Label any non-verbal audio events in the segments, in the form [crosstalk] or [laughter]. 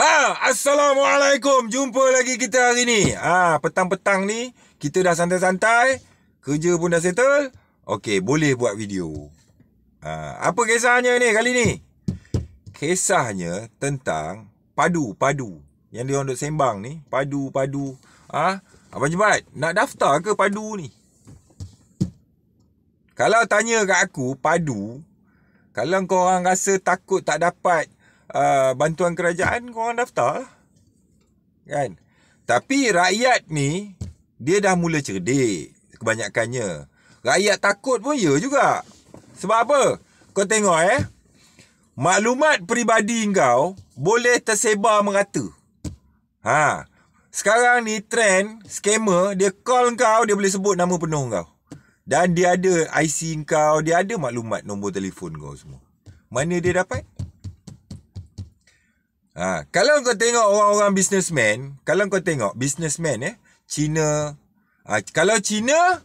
Ha, Assalamualaikum. Jumpa lagi kita hari ni. Ha, petang-petang ni kita dah santai-santai, kerja pun dah settle. Okey, boleh buat video. Ha, apa kisahnya ni kali ni? Kisahnya tentang padu-padu yang dia orang duk sembang ni, padu-padu. Ah, ha, apa jebat? Nak daftar ke padu ni? Kalau tanya kat aku padu, kalau kau orang rasa takut tak dapat uh, bantuan kerajaan korang daftar Kan? Tapi rakyat ni, dia dah mula cerdik kebanyakannya. Rakyat takut pun ya juga. Sebab apa? Kau tengok eh. Maklumat peribadi kau boleh tersebar merata. Ha. Sekarang ni trend scammer dia call kau dia boleh sebut nama penuh kau. Dan dia ada IC kau, dia ada maklumat nombor telefon kau semua. Mana dia dapat? Ha, kalau kau tengok orang-orang businessman, kalau kau tengok businessman eh, Cina, ha, kalau Cina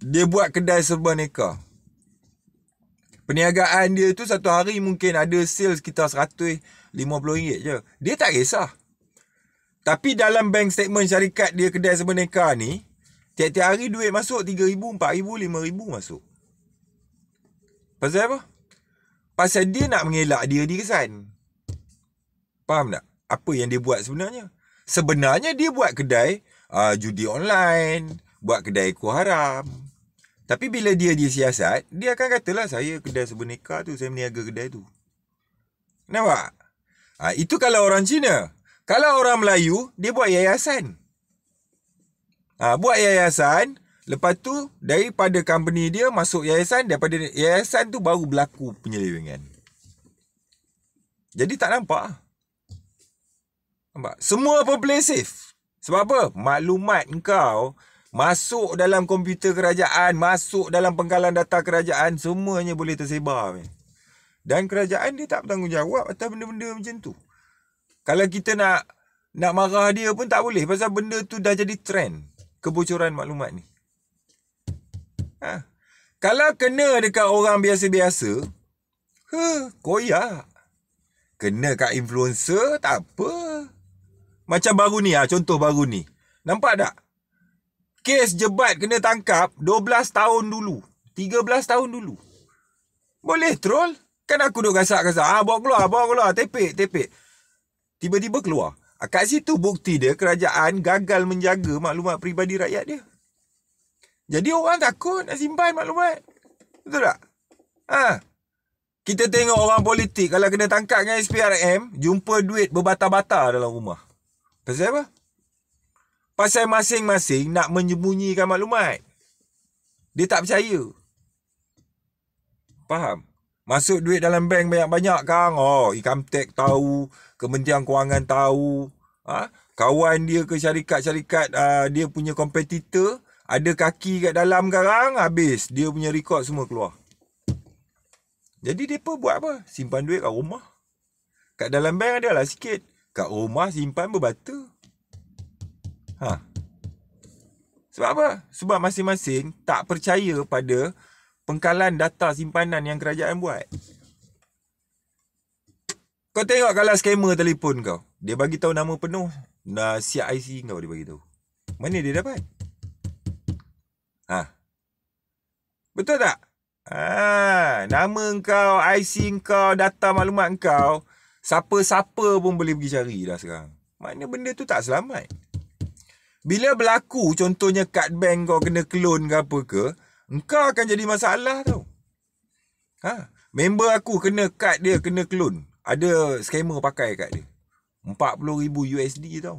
dia buat kedai serba neka. Perniagaan dia tu satu hari mungkin ada sales kita 150 ringgit je. Dia tak kisah. Tapi dalam bank statement syarikat dia kedai serba neka ni, tiap-tiap hari duit masuk 3000, 4000, 5000 masuk. Pasal apa? Pasal dia nak mengelak dia di kesan. Faham tak? Apa yang dia buat sebenarnya? Sebenarnya dia buat kedai uh, judi online, buat kedai ku haram. Tapi bila dia di siasat, dia akan katalah saya kedai sebenika tu, saya meniaga kedai tu. Nampak? Ha, itu kalau orang Cina. Kalau orang Melayu, dia buat yayasan. Ha, buat yayasan, lepas tu daripada company dia masuk yayasan, daripada yayasan tu baru berlaku penyelewengan. Jadi tak nampak. Nampak? Semua pun boleh save. Sebab apa? Maklumat kau masuk dalam komputer kerajaan, masuk dalam pengkalan data kerajaan, semuanya boleh tersebar. Dan kerajaan dia tak bertanggungjawab atas benda-benda macam tu. Kalau kita nak nak marah dia pun tak boleh pasal benda tu dah jadi trend kebocoran maklumat ni. Ha. Kalau kena dekat orang biasa-biasa, ha, koyak. Kena kat influencer, tak apa. Macam baru ni lah, contoh baru ni. Nampak tak? Kes jebat kena tangkap 12 tahun dulu. 13 tahun dulu. Boleh troll? Kan aku duduk kasar kasar. Ah, bawa keluar, bawa keluar. Tepik, tepik. Tiba-tiba keluar. Ah, kat situ bukti dia kerajaan gagal menjaga maklumat peribadi rakyat dia. Jadi orang takut nak simpan maklumat. Betul tak? Ha. Kita tengok orang politik kalau kena tangkap dengan SPRM, jumpa duit berbata-bata dalam rumah. Pasal apa? Pasal masing-masing nak menyembunyikan maklumat. Dia tak percaya. Faham? Masuk duit dalam bank banyak-banyak kang. Oh, income tax tahu, Kementerian Kewangan tahu. Ah, ha? kawan dia ke syarikat-syarikat uh, dia punya kompetitor, ada kaki kat dalam sekarang habis dia punya rekod semua keluar. Jadi depa buat apa? Simpan duit kat rumah. Kat dalam bank ada lah sikit. Kat rumah simpan berbata. Ha. Sebab apa? Sebab masing-masing tak percaya pada pengkalan data simpanan yang kerajaan buat. Kau tengok kalau skamer telefon kau. Dia bagi tahu nama penuh. Nah, siap IC kau dia bagi tahu. Mana dia dapat? Ha. Betul tak? Ha, nama kau, IC kau, data maklumat kau Siapa-siapa pun boleh pergi cari dah sekarang Maknanya benda tu tak selamat Bila berlaku contohnya kad bank kau kena clone ke apa ke Engkau akan jadi masalah tau ha. Member aku kena kad dia kena clone Ada skamer pakai kad dia 40,000 USD tau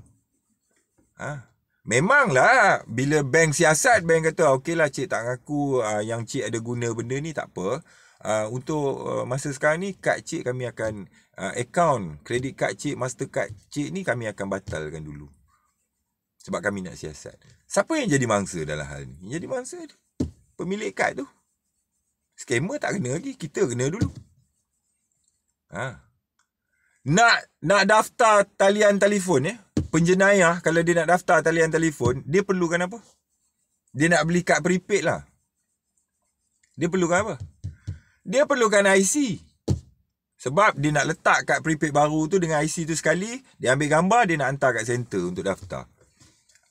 ha. Memanglah bila bank siasat Bank kata okey lah cik tak ngaku uh, Yang cik ada guna benda ni tak apa Ah, untuk uh, masa sekarang ni kad cik kami akan uh, account kredit kad cik mastercard cik ni kami akan batalkan dulu sebab kami nak siasat siapa yang jadi mangsa dalam hal ni jadi mangsa tu pemilik kad tu skema tak kena lagi kita kena dulu ha nak nak daftar talian telefon ya penjenayah kalau dia nak daftar talian telefon dia perlukan apa dia nak beli kad prepaid lah dia perlukan apa? dia perlukan IC. Sebab dia nak letak kad prepaid baru tu dengan IC tu sekali, dia ambil gambar, dia nak hantar kat center untuk daftar.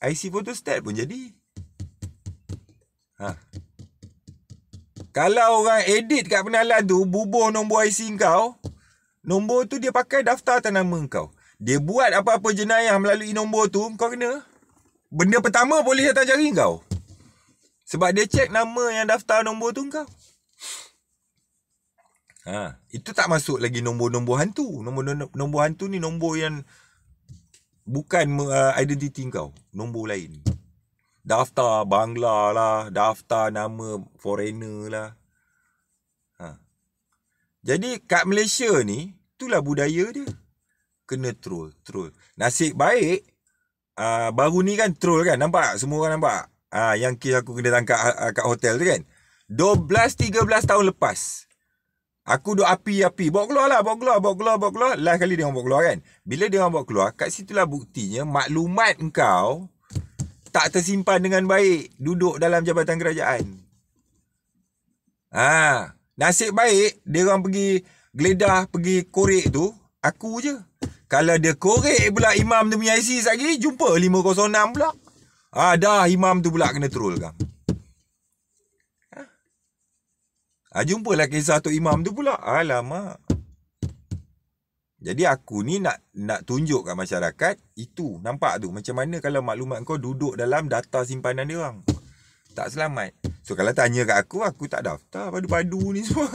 IC photostat pun jadi. Ha. Kalau orang edit kat penalan tu, bubuh nombor IC kau, nombor tu dia pakai daftar atas nama kau. Dia buat apa-apa jenayah melalui nombor tu, kau kena. Benda pertama boleh datang jari kau. Sebab dia cek nama yang daftar nombor tu kau. Ha. Itu tak masuk lagi nombor-nombor hantu. Nombor-nombor hantu ni nombor yang bukan uh, identiti kau. Nombor lain. Daftar bangla lah. Daftar nama foreigner lah. Ha. Jadi kat Malaysia ni, itulah budaya dia. Kena troll. troll. Nasib baik, uh, baru ni kan troll kan. Nampak? Semua orang nampak? Uh, yang kira aku kena tangkap uh, kat hotel tu kan. 12-13 tahun lepas. Aku duk api-api. Bawa keluar lah. Bawa keluar, bawa keluar, bawa keluar. Last kali dia orang bawa keluar kan. Bila dia orang bawa keluar, kat situlah buktinya maklumat kau tak tersimpan dengan baik duduk dalam jabatan kerajaan. Ah, nasib baik dia orang pergi geledah, pergi korek tu, aku je. Kalau dia korek pula imam tu punya IC sat jumpa 506 pula. Ah, ha, dah imam tu pula kena troll kan. Ha, jumpalah kisah Tok Imam tu pula. Alamak. Jadi aku ni nak nak tunjuk kat masyarakat itu. Nampak tu macam mana kalau maklumat kau duduk dalam data simpanan dia orang. Tak selamat. So kalau tanya kat aku, aku tak daftar padu-padu ni semua.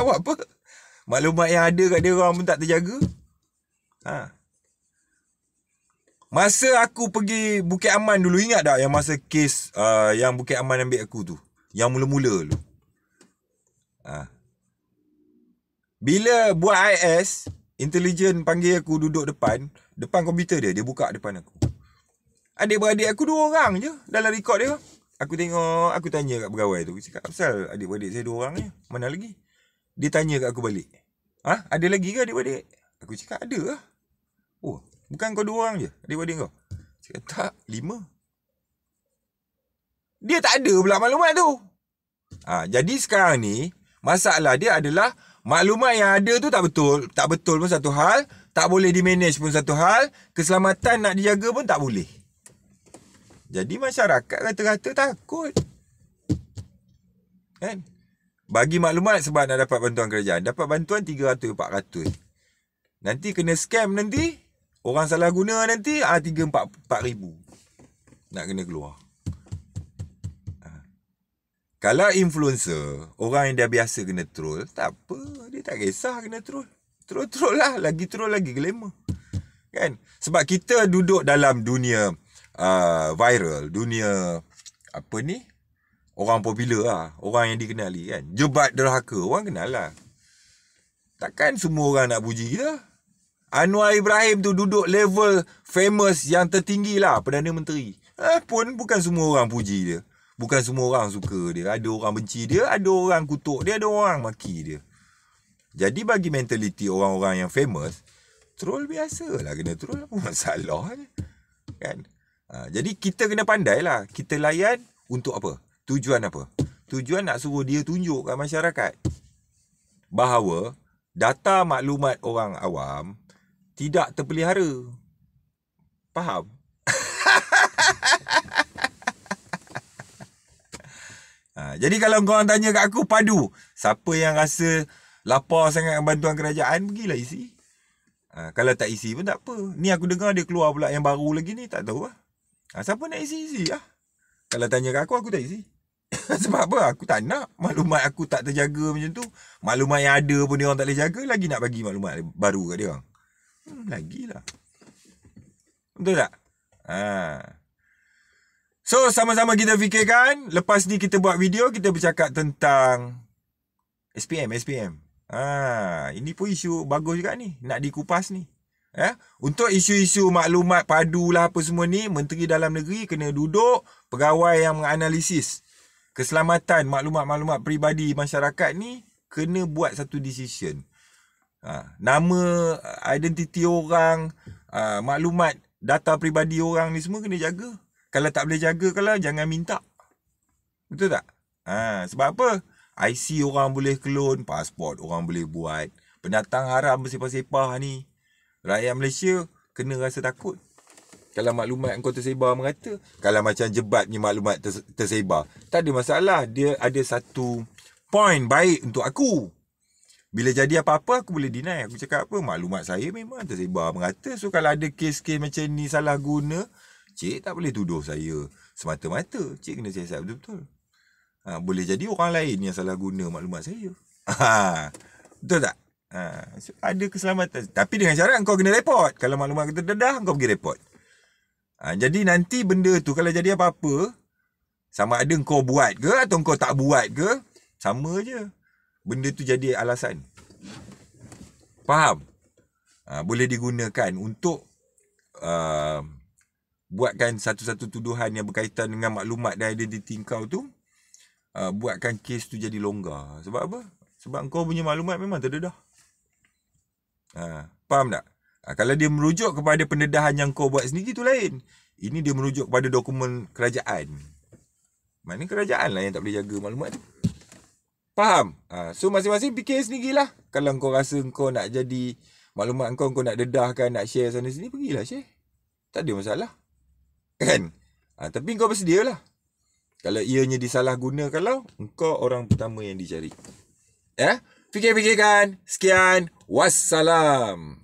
Buat [laughs] apa? Maklumat yang ada kat dia orang pun tak terjaga. Ha. Masa aku pergi Bukit Aman dulu, ingat tak yang masa kes uh, yang Bukit Aman ambil aku tu? Yang mula-mula tu. -mula. Ha. Bila buat IS, intelligent panggil aku duduk depan, depan komputer dia, dia buka depan aku. Adik-beradik aku dua orang je dalam rekod dia. Aku tengok, aku tanya kat pegawai tu. Cakap, kenapa adik-beradik saya dua orang je? Mana lagi? Dia tanya kat aku balik. Ah, ha? ada lagi ke adik-beradik? Aku cakap, ada lah. Oh, bukan kau dua orang je adik-beradik kau? Cakap, tak, lima. Dia tak ada pula maklumat tu. Ha, jadi sekarang ni, Masalah dia adalah maklumat yang ada tu tak betul. Tak betul pun satu hal. Tak boleh dimanage pun satu hal. Keselamatan nak dijaga pun tak boleh. Jadi masyarakat kata-kata takut. Kan? Bagi maklumat sebab nak dapat bantuan kerajaan. Dapat bantuan 300-400. Nanti kena scam nanti. Orang salah guna nanti. Ah, 3-4 ribu. Nak kena keluar. Kalau influencer, orang yang dah biasa kena troll, tak apa. Dia tak kisah kena troll. Troll-troll lah. Lagi troll lagi glamour. Kan? Sebab kita duduk dalam dunia uh, viral. Dunia apa ni? Orang popular lah. Orang yang dikenali kan. Jebat derhaka. Orang kenal lah. Takkan semua orang nak puji kita? Anwar Ibrahim tu duduk level famous yang tertinggi lah. Perdana Menteri. Eh, pun bukan semua orang puji dia. Bukan semua orang suka dia Ada orang benci dia Ada orang kutuk dia Ada orang maki dia Jadi bagi mentaliti orang-orang yang famous Troll biasa lah Kena troll pun masalah je Kan ha, Jadi kita kena pandai lah Kita layan untuk apa Tujuan apa Tujuan nak suruh dia tunjukkan masyarakat Bahawa Data maklumat orang awam Tidak terpelihara Faham? jadi kalau kau orang tanya kat aku padu, siapa yang rasa lapar sangat bantuan kerajaan pergilah isi. Ha, kalau tak isi pun tak apa. Ni aku dengar dia keluar pula yang baru lagi ni tak tahu lah. Ha, siapa nak isi isi lah. Kalau tanya kat aku aku tak isi. [laughs] Sebab apa? Aku tak nak maklumat aku tak terjaga macam tu. Maklumat yang ada pun dia orang tak boleh jaga lagi nak bagi maklumat baru kat dia orang. Hmm, lagilah. Betul tak? Ah. So sama-sama kita fikirkan Lepas ni kita buat video Kita bercakap tentang SPM SPM Ah, ha, Ini pun isu bagus juga ni Nak dikupas ni Ya, untuk isu-isu maklumat padu lah apa semua ni, menteri dalam negeri kena duduk pegawai yang menganalisis keselamatan maklumat-maklumat peribadi masyarakat ni kena buat satu decision. Ha, nama identiti orang, ha, maklumat data peribadi orang ni semua kena jaga. Kalau tak boleh jaga kalau jangan minta. Betul tak? Ha, sebab apa? IC orang boleh klon, pasport orang boleh buat. Pendatang haram bersepah-sepah ni. Rakyat Malaysia kena rasa takut. Kalau maklumat kau tersebar mengata, kalau macam jebat ni maklumat tersebar, tak ada masalah. Dia ada satu point baik untuk aku. Bila jadi apa-apa, aku boleh deny. Aku cakap apa, maklumat saya memang tersebar mengata. So kalau ada kes-kes macam ni salah guna, Cik tak boleh tuduh saya semata-mata. Cik kena siasat betul-betul. Ha, boleh jadi orang lain yang salah guna maklumat saya. [laughs] Ha, betul tak? Ha, so ada keselamatan. Tapi dengan cara kau kena report. Kalau maklumat kita dedah, kau pergi report. Ha, jadi nanti benda tu kalau jadi apa-apa, sama ada kau buat ke atau kau tak buat ke, sama je. Benda tu jadi alasan. Faham? Ha, boleh digunakan untuk... Uh, buatkan satu-satu tuduhan yang berkaitan dengan maklumat dan identiti kau tu uh, buatkan kes tu jadi longgar sebab apa sebab kau punya maklumat memang terdedah ha faham tak uh, kalau dia merujuk kepada pendedahan yang kau buat sendiri tu lain ini dia merujuk kepada dokumen kerajaan mana kerajaan lah yang tak boleh jaga maklumat tu Faham? Ha, so masing-masing fikir sendirilah Kalau kau rasa kau nak jadi Maklumat kau, kau nak dedahkan, nak share sana sini Pergilah share Tak ada masalah Kan? Ha, tapi kau bersedia lah. Kalau ianya disalahgunakan kalau kau orang pertama yang dicari. Ya? Fikir-fikirkan. Sekian. Wassalam.